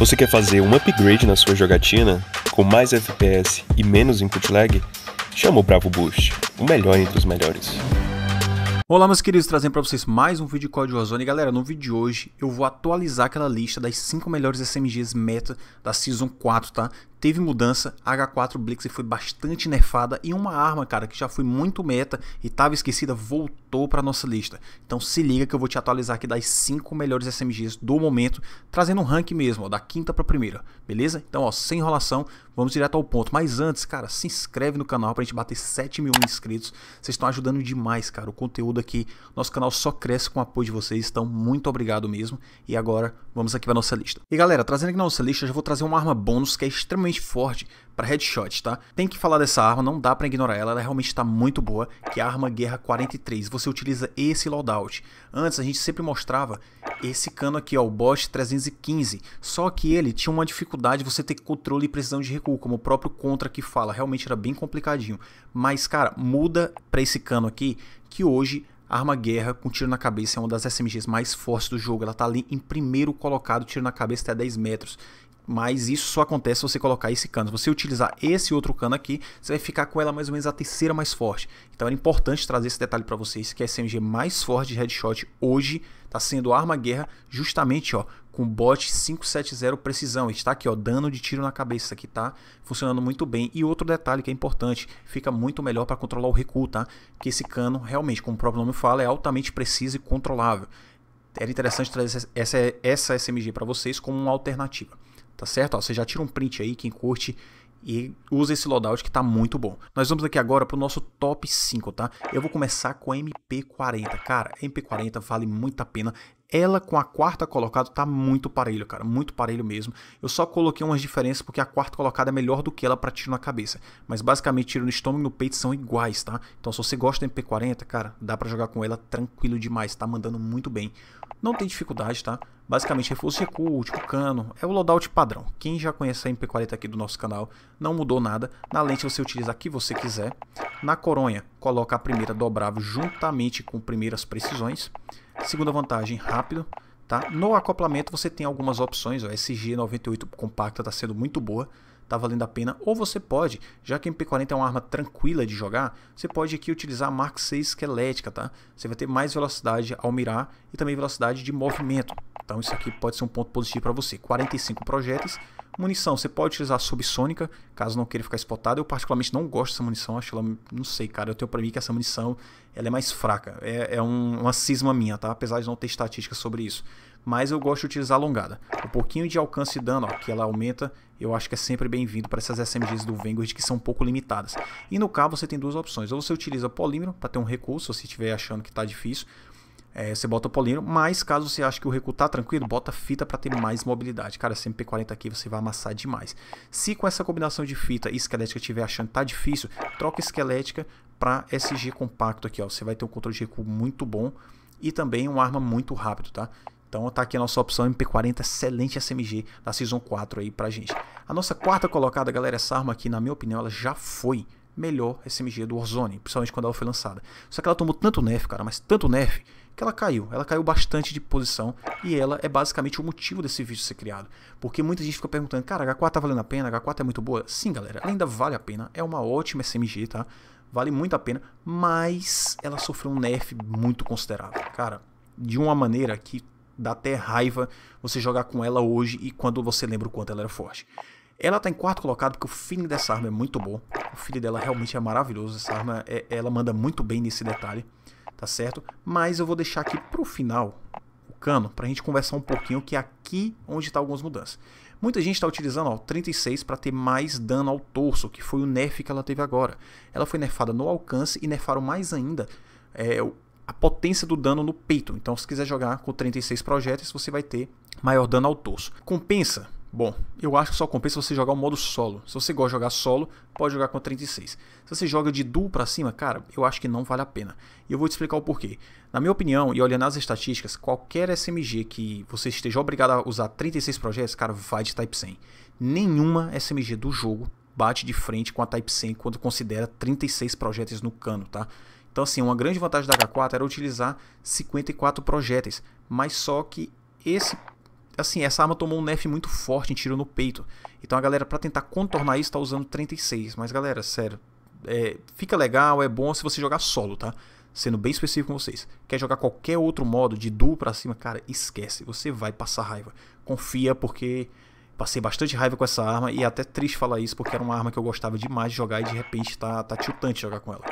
Você quer fazer um upgrade na sua jogatina com mais FPS e menos input lag? Chama o Bravo Boost, o melhor entre os melhores. Olá meus queridos, trazendo para vocês mais um vídeo de Código Ozone. Galera, no vídeo de hoje eu vou atualizar aquela lista das 5 melhores SMGs meta da Season 4, tá? teve mudança, a H4 Blixer foi bastante nerfada e uma arma, cara, que já foi muito meta e estava esquecida, voltou para nossa lista. Então se liga que eu vou te atualizar aqui das 5 melhores SMGs do momento, trazendo um rank mesmo, ó, da quinta para primeira, beleza? Então, ó, sem enrolação, vamos direto ao ponto. Mas antes, cara, se inscreve no canal para a gente bater 7 mil inscritos. Vocês estão ajudando demais, cara, o conteúdo aqui. Nosso canal só cresce com o apoio de vocês, então muito obrigado mesmo. E agora, vamos aqui para nossa lista. E galera, trazendo aqui na nossa lista, eu já vou trazer uma arma bônus que é extremamente extremamente forte para headshot, tá? Tem que falar dessa arma, não dá para ignorar ela, ela realmente está muito boa, que é a arma Guerra 43. Você utiliza esse loadout. Antes a gente sempre mostrava esse cano aqui, ó, o Bosch 315, só que ele tinha uma dificuldade você ter controle e precisão de recuo, como o próprio Contra que fala, realmente era bem complicadinho. Mas, cara, muda para esse cano aqui, que hoje arma guerra com tiro na cabeça é uma das SMGs mais fortes do jogo. Ela tá ali em primeiro colocado, tiro na cabeça até 10 metros mas isso só acontece se você colocar esse cano. Se você utilizar esse outro cano aqui, você vai ficar com ela mais ou menos a terceira mais forte. Então era importante trazer esse detalhe para vocês, que a SMG mais forte de headshot hoje está sendo arma guerra justamente ó, com bot 570 precisão. Está aqui, ó, dano de tiro na cabeça que tá? Funcionando muito bem. E outro detalhe que é importante, fica muito melhor para controlar o recuo, tá? Que esse cano realmente, como o próprio nome fala, é altamente preciso e controlável. Era interessante trazer essa, essa, essa SMG para vocês como uma alternativa tá certo? Ó, você já tira um print aí, quem curte, e usa esse loadout que tá muito bom. Nós vamos aqui agora pro nosso top 5, tá? Eu vou começar com a MP40. Cara, MP40 vale muito a pena. Ela com a quarta colocada tá muito parelho, cara, muito parelho mesmo. Eu só coloquei umas diferenças porque a quarta colocada é melhor do que ela para tiro na cabeça. Mas basicamente tiro no estômago e no peito são iguais, tá? Então se você gosta da MP40, cara, dá para jogar com ela tranquilo demais, tá mandando muito bem. Não tem dificuldade, tá? Basicamente reforço recurso, tipo cano, é o loadout padrão. Quem já conhece a MP40 aqui do nosso canal, não mudou nada. Na lente você utiliza a que você quiser. Na coronha, coloca a primeira dobrável juntamente com primeiras precisões. Segunda vantagem, rápido. Tá? No acoplamento você tem algumas opções, a SG98 compacta está sendo muito boa, está valendo a pena. Ou você pode, já que MP40 é uma arma tranquila de jogar, você pode aqui utilizar a Mark 6 esquelética, tá? Você vai ter mais velocidade ao mirar e também velocidade de movimento. Então isso aqui pode ser um ponto positivo para você. 45 projéteis Munição, você pode utilizar subsônica, caso não queira ficar spotado. Eu particularmente não gosto dessa munição, acho ela, não sei, cara, eu tenho para mim que essa munição ela é mais fraca. É, é um, uma cisma minha, tá? Apesar de não ter estatísticas sobre isso. Mas eu gosto de utilizar alongada. Um pouquinho de alcance e dano, ó, que ela aumenta, eu acho que é sempre bem-vindo para essas SMGs do Vanguard que são um pouco limitadas. E no cabo você tem duas opções. Ou você utiliza polímero para ter um recurso, se estiver achando que está difícil, é, você bota o mas caso você ache que o recuo tá tranquilo, bota fita para ter mais mobilidade. Cara, esse MP40 aqui você vai amassar demais. Se com essa combinação de fita e esquelética tiver achando tá difícil, troca esquelética para SG compacto aqui, ó. Você vai ter um controle de recuo muito bom e também uma arma muito rápido, tá? Então tá aqui a nossa opção MP40, excelente SMG da Season 4 aí pra gente. A nossa quarta colocada, galera, essa arma aqui, na minha opinião, ela já foi melhor SMG do Warzone, principalmente quando ela foi lançada. Só que ela tomou tanto nerf, cara, mas tanto nerf, que ela caiu. Ela caiu bastante de posição e ela é basicamente o motivo desse vídeo ser criado. Porque muita gente fica perguntando, cara, H4 tá valendo a pena? H4 é muito boa? Sim, galera, ainda vale a pena. É uma ótima SMG, tá? Vale muito a pena, mas ela sofreu um nerf muito considerável. Cara, de uma maneira que dá até raiva você jogar com ela hoje e quando você lembra o quanto ela era forte. Ela tá em quarto colocado porque o feeling dessa arma é muito bom. O feeling dela realmente é maravilhoso. Essa arma, é, ela manda muito bem nesse detalhe tá certo? Mas eu vou deixar aqui para o final o cano para a gente conversar um pouquinho que é aqui onde está algumas mudanças. Muita gente está utilizando ó, 36 para ter mais dano ao torso, que foi o nerf que ela teve agora. Ela foi nerfada no alcance e nerfaram mais ainda é, a potência do dano no peito. Então, se quiser jogar com 36 projéteis, você vai ter maior dano ao torso. Compensa Bom, eu acho que só compensa você jogar o modo solo. Se você gosta de jogar solo, pode jogar com a 36. Se você joga de duo para cima, cara, eu acho que não vale a pena. E eu vou te explicar o porquê. Na minha opinião, e olhando as estatísticas, qualquer SMG que você esteja obrigado a usar 36 projetos, cara, vai de Type 100. Nenhuma SMG do jogo bate de frente com a Type 100 quando considera 36 projéteis no cano, tá? Então, assim, uma grande vantagem da H4 era utilizar 54 projéteis, mas só que esse assim, essa arma tomou um nef muito forte em tiro no peito. Então a galera, para tentar contornar isso, tá usando 36. Mas galera, sério, é, fica legal, é bom se você jogar solo, tá? Sendo bem específico com vocês. Quer jogar qualquer outro modo, de duo pra cima, cara, esquece. Você vai passar raiva. Confia, porque passei bastante raiva com essa arma e é até triste falar isso, porque era uma arma que eu gostava demais de jogar e de repente tá, tá tiltante jogar com ela.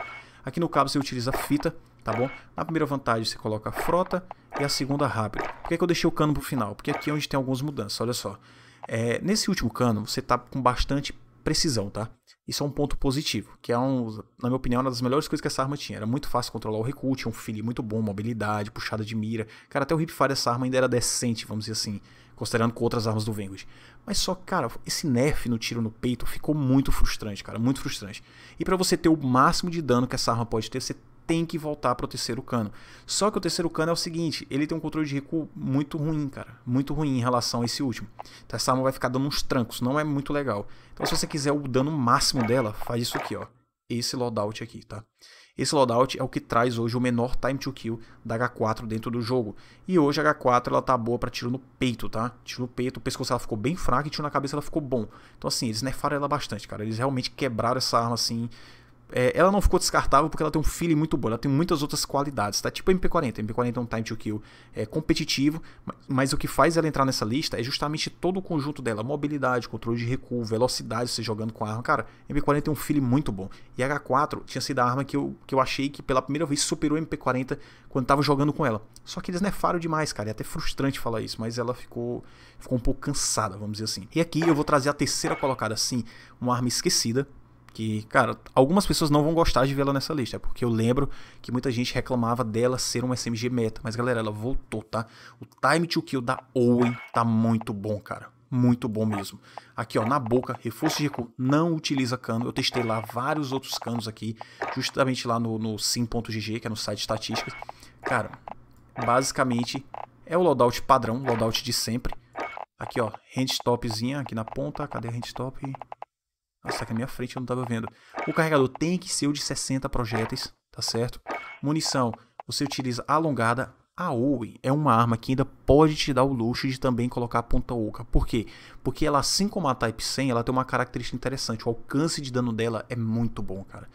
Aqui no cabo você utiliza fita, tá bom? Na primeira vantagem você coloca a frota e a segunda rápida. Por que, é que eu deixei o cano pro final? Porque aqui é onde tem algumas mudanças, olha só. É, nesse último cano você tá com bastante precisão, tá? Isso é um ponto positivo, que é, um, na minha opinião, uma das melhores coisas que essa arma tinha. Era muito fácil controlar o recuo, tinha é um feeling muito bom, mobilidade, puxada de mira. Cara, até o Hipfire dessa arma ainda era decente, vamos dizer assim, considerando com outras armas do Vanguard. Mas só, cara, esse nerf no tiro no peito ficou muito frustrante, cara, muito frustrante. E para você ter o máximo de dano que essa arma pode ter, você tem que voltar para o terceiro cano. Só que o terceiro cano é o seguinte, ele tem um controle de recuo muito ruim, cara. Muito ruim em relação a esse último. Então essa arma vai ficar dando uns trancos, não é muito legal. Então se você quiser o dano máximo dela, faz isso aqui, ó. Esse loadout aqui, tá? Esse loadout é o que traz hoje o menor time to kill da H4 dentro do jogo. E hoje a H4 ela tá boa para tiro no peito, tá? Tiro no peito, o pescoço ela ficou bem fraco e tiro na cabeça ela ficou bom. Então assim, eles nerfaram ela bastante, cara. Eles realmente quebraram essa arma assim é, ela não ficou descartável porque ela tem um feeling muito bom, ela tem muitas outras qualidades, tá? Tipo a MP40, a MP40 é um time to kill é, competitivo, mas, mas o que faz ela entrar nessa lista é justamente todo o conjunto dela, mobilidade, controle de recuo, velocidade, você jogando com a arma. Cara, a MP40 tem um feeling muito bom. E a H4 tinha sido a arma que eu, que eu achei que pela primeira vez superou a MP40 quando tava jogando com ela. Só que eles nefaram demais, cara, é até frustrante falar isso, mas ela ficou, ficou um pouco cansada, vamos dizer assim. E aqui eu vou trazer a terceira colocada, sim, uma arma esquecida, que, cara, algumas pessoas não vão gostar de vê-la nessa lista, é porque eu lembro que muita gente reclamava dela ser um SMG meta. Mas, galera, ela voltou, tá? O time to kill da Owen tá muito bom, cara. Muito bom mesmo. Aqui, ó, na boca, reforço de recuo, não utiliza cano. Eu testei lá vários outros canos aqui, justamente lá no, no sim.gg, que é no site de estatísticas. Cara, basicamente é o loadout padrão, loadout de sempre. Aqui, ó, handstopzinha aqui na ponta. Cadê a handstop? Nossa, aqui na minha frente eu não tava vendo. O carregador tem que ser o de 60 projéteis, tá certo? Munição, você utiliza alongada. A Owen é uma arma que ainda pode te dar o luxo de também colocar a ponta oca. Por quê? Porque ela, assim como a Type 100, ela tem uma característica interessante. O alcance de dano dela é muito bom, cara.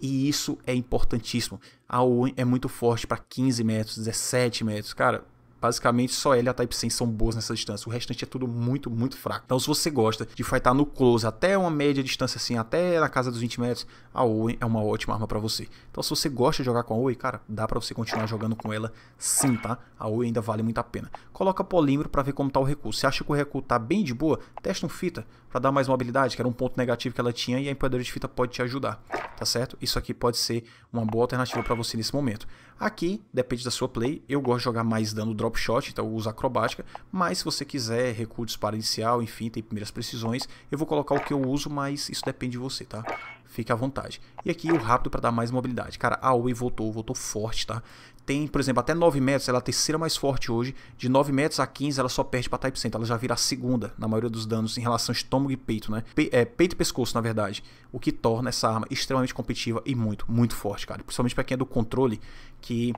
E isso é importantíssimo. A Owen é muito forte para 15 metros, 17 metros. Cara, Basicamente, só ela e a Type 100 são boas nessa distância. O restante é tudo muito, muito fraco. Então, se você gosta de fightar no close até uma média distância assim, até na casa dos 20 metros, a Owen é uma ótima arma para você. Então, se você gosta de jogar com a Owen, cara, dá para você continuar jogando com ela sim, tá? A Owen ainda vale muito a pena. Coloca polímero para ver como tá o recuo. Se acha que o recuo tá bem de boa, testa um fita para dar mais mobilidade, que era um ponto negativo que ela tinha e a empunhadura de fita pode te ajudar, tá certo? Isso aqui pode ser uma boa alternativa para você nesse momento. Aqui, depende da sua play, eu gosto de jogar mais dando drop shot, então eu uso acrobática, mas se você quiser recursos para inicial, enfim, tem primeiras precisões, eu vou colocar o que eu uso, mas isso depende de você, tá? fique à vontade. E aqui o rápido para dar mais mobilidade. Cara, a Oi voltou, voltou forte, tá? Tem, por exemplo, até 9 metros, ela é a terceira mais forte hoje. De 9 metros a 15, ela só perde para Type 100, tá? ela já vira a segunda na maioria dos danos em relação a estômago e peito, né? Pe é, peito e pescoço, na verdade. O que torna essa arma extremamente competitiva e muito, muito forte, cara. Principalmente para quem é do controle, que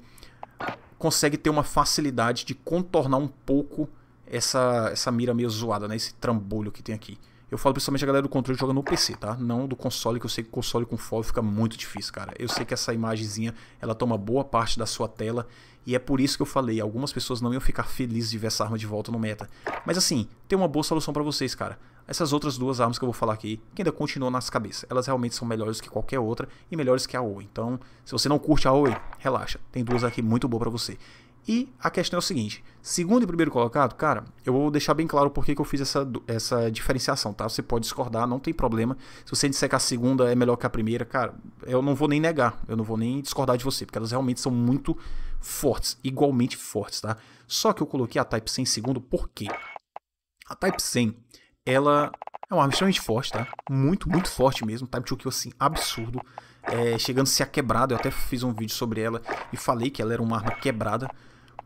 consegue ter uma facilidade de contornar um pouco essa, essa mira meio zoada, né? Esse trambolho que tem aqui. Eu falo principalmente a galera do controle joga no PC, tá? Não do console, que eu sei que console com fob fica muito difícil, cara. Eu sei que essa imagenzinha, ela toma boa parte da sua tela. E é por isso que eu falei, algumas pessoas não iam ficar felizes de ver essa arma de volta no meta. Mas assim, tem uma boa solução para vocês, cara. Essas outras duas armas que eu vou falar aqui, que ainda continuam nas cabeças, elas realmente são melhores que qualquer outra e melhores que a AOE. Então, se você não curte a AOE, relaxa. Tem duas aqui muito boa para você. E a questão é o seguinte: segundo e primeiro colocado, cara, eu vou deixar bem claro por que eu fiz essa, essa diferenciação, tá? Você pode discordar, não tem problema. Se você disser que a segunda é melhor que a primeira, cara, eu não vou nem negar, eu não vou nem discordar de você, porque elas realmente são muito fortes, igualmente fortes, tá? Só que eu coloquei a Type 100 em segundo, por quê? A Type 100, ela é uma arma extremamente forte, tá? Muito, muito forte mesmo. Type 2 kill, assim, absurdo. É, chegando a ser quebrada, eu até fiz um vídeo sobre ela e falei que ela era uma arma quebrada.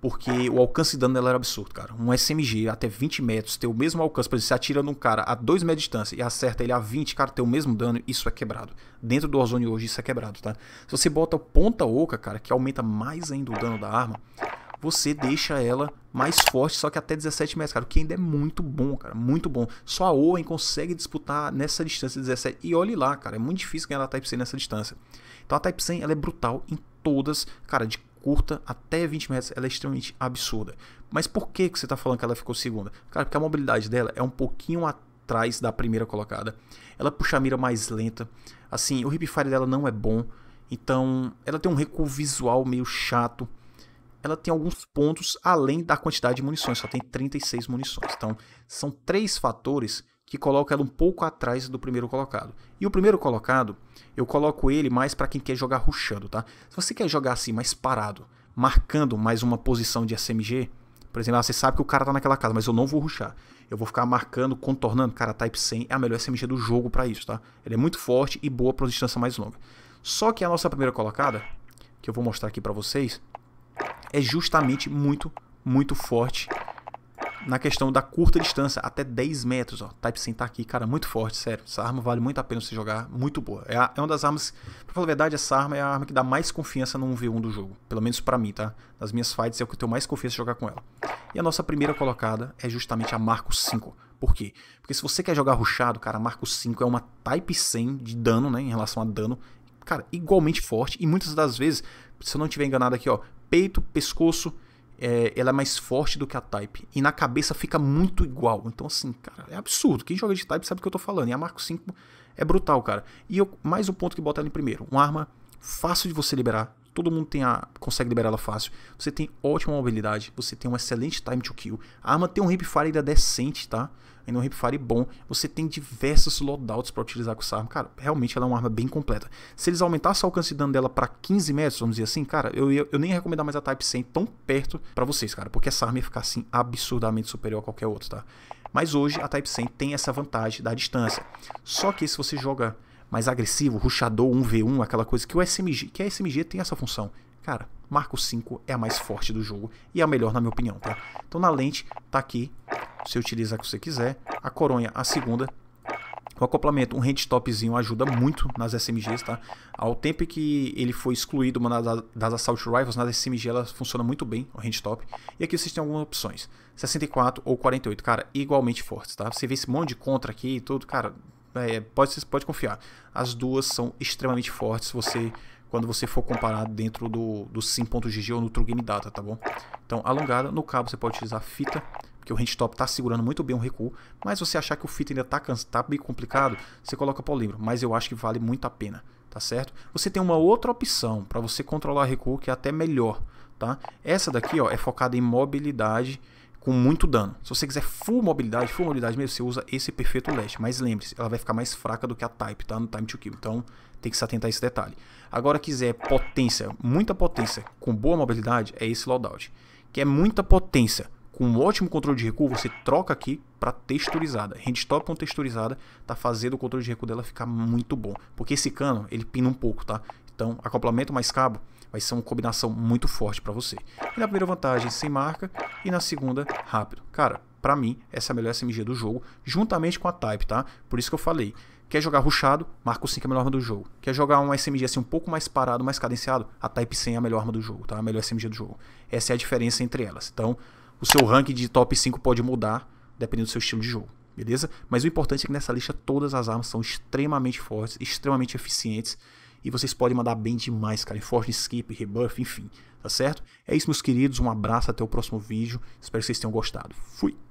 Porque o alcance de dano dela era absurdo, cara. Um SMG até 20 metros ter o mesmo alcance. Por exemplo, você atira num cara a 2 metros de distância e acerta ele a 20, cara, ter o mesmo dano, isso é quebrado. Dentro do Warzone hoje, isso é quebrado, tá? Se você bota ponta oca, cara, que aumenta mais ainda o dano da arma, você deixa ela mais forte, só que até 17 metros, cara. O que ainda é muito bom, cara. Muito bom. Só a Owen consegue disputar nessa distância de 17. E olhe lá, cara. É muito difícil ganhar a Type 100 nessa distância. Então a Type 100 ela é brutal em todas, cara, de curta até 20 metros, ela é extremamente absurda. Mas por que, que você está falando que ela ficou segunda? Cara, porque a mobilidade dela é um pouquinho atrás da primeira colocada. Ela puxa a mira mais lenta. Assim, o hipfire dela não é bom. Então, ela tem um recuo visual meio chato. Ela tem alguns pontos além da quantidade de munições, só tem 36 munições. Então, são três fatores que coloca ela um pouco atrás do primeiro colocado. E o primeiro colocado, eu coloco ele mais para quem quer jogar rushando, tá? Se você quer jogar assim, mais parado, marcando mais uma posição de SMG, por exemplo, ah, você sabe que o cara tá naquela casa, mas eu não vou ruxar. Eu vou ficar marcando, contornando. Cara, Type 100 é a melhor SMG do jogo para isso, tá? Ele é muito forte e boa para uma distância mais longa. Só que a nossa primeira colocada, que eu vou mostrar aqui para vocês, é justamente muito, muito forte na questão da curta distância, até 10 metros. Ó. Type 100 tá aqui, cara, muito forte, sério. Essa arma vale muito a pena você jogar, muito boa. É, a, é uma das armas, pra falar a verdade, essa arma é a arma que dá mais confiança no 1v1 do jogo. Pelo menos para mim, tá? Nas minhas fights é o que eu tenho mais confiança em jogar com ela. E a nossa primeira colocada é justamente a Marco 5. Por quê? Porque se você quer jogar ruxado, cara, a Marco 5 é uma Type 100 de dano, né, em relação a dano. Cara, igualmente forte e muitas das vezes, se eu não estiver enganado aqui, ó, peito, pescoço, é, ela é mais forte do que a Type. E na cabeça fica muito igual. Então, assim, cara, é absurdo. Quem joga de Type sabe o que eu tô falando. E a Marco 5 é brutal, cara. E eu, mais o um ponto que bota ela em primeiro. Uma arma fácil de você liberar. Todo mundo tem a, consegue liberar ela fácil. Você tem ótima mobilidade. Você tem um excelente time to kill. A arma tem um fire ainda decente, tá? e no Hipfire é bom, você tem diversos loadouts para utilizar com essa arma. Cara, realmente ela é uma arma bem completa. Se eles aumentassem o alcance de dano dela para 15 metros, vamos dizer assim, cara, eu, eu nem ia recomendar mais a Type 100 tão perto para vocês, cara, porque essa arma ia ficar assim absurdamente superior a qualquer outro tá? Mas hoje a Type 100 tem essa vantagem da distância. Só que se você joga mais agressivo, ruxador 1v1, aquela coisa que o SMG, que a SMG tem essa função. Cara, Marco 5 é a mais forte do jogo e é a melhor na minha opinião, tá? Então na lente tá aqui você utiliza a que você quiser. A coronha, a segunda. O acoplamento, um topzinho ajuda muito nas SMGs, tá? Ao tempo que ele foi excluído uma das, Assault Rifles, nas SMG ela funciona muito bem, o top E aqui vocês têm algumas opções, 64 ou 48, cara, igualmente fortes, tá? Você vê esse monte de contra aqui e tudo, cara, é, pode, você pode confiar. As duas são extremamente fortes, você quando você for comparar dentro do, do sim.gg ou no True Game Data, tá bom? Então, alongada, no cabo você pode utilizar fita, porque o range está segurando muito bem o recuo, mas você achar que o fit ainda está tá bem tá complicado, você coloca livro, mas eu acho que vale muito a pena, tá certo? Você tem uma outra opção para você controlar recuo que é até melhor, tá? Essa daqui ó, é focada em mobilidade, com muito dano. Se você quiser full mobilidade, full mobilidade mesmo, você usa esse perfeito leste. Mas lembre-se, ela vai ficar mais fraca do que a Type, tá? No Time to Kill. Então, tem que se atentar a esse detalhe. Agora, quiser potência, muita potência, com boa mobilidade, é esse loadout. Que é muita potência, com um ótimo controle de recuo, você troca aqui para texturizada. Handstop com texturizada tá fazendo o controle de recuo dela ficar muito bom. Porque esse cano, ele pina um pouco, tá? Então, acoplamento mais cabo vai ser uma combinação muito forte para você. E na primeira vantagem, sem marca, e na segunda, rápido. Cara, para mim, essa é a melhor SMG do jogo, juntamente com a Type, tá? Por isso que eu falei, quer jogar ruxado, o 5 é a melhor arma do jogo. Quer jogar um SMG assim um pouco mais parado, mais cadenciado, a Type 100 é a melhor arma do jogo, tá? A melhor SMG do jogo. Essa é a diferença entre elas. Então, o seu ranking de top 5 pode mudar dependendo do seu estilo de jogo, beleza? Mas o importante é que nessa lista todas as armas são extremamente fortes, extremamente eficientes e vocês podem mandar bem demais, cara, em forte skip, rebuff, enfim, tá certo? É isso, meus queridos, um abraço, até o próximo vídeo, espero que vocês tenham gostado. Fui!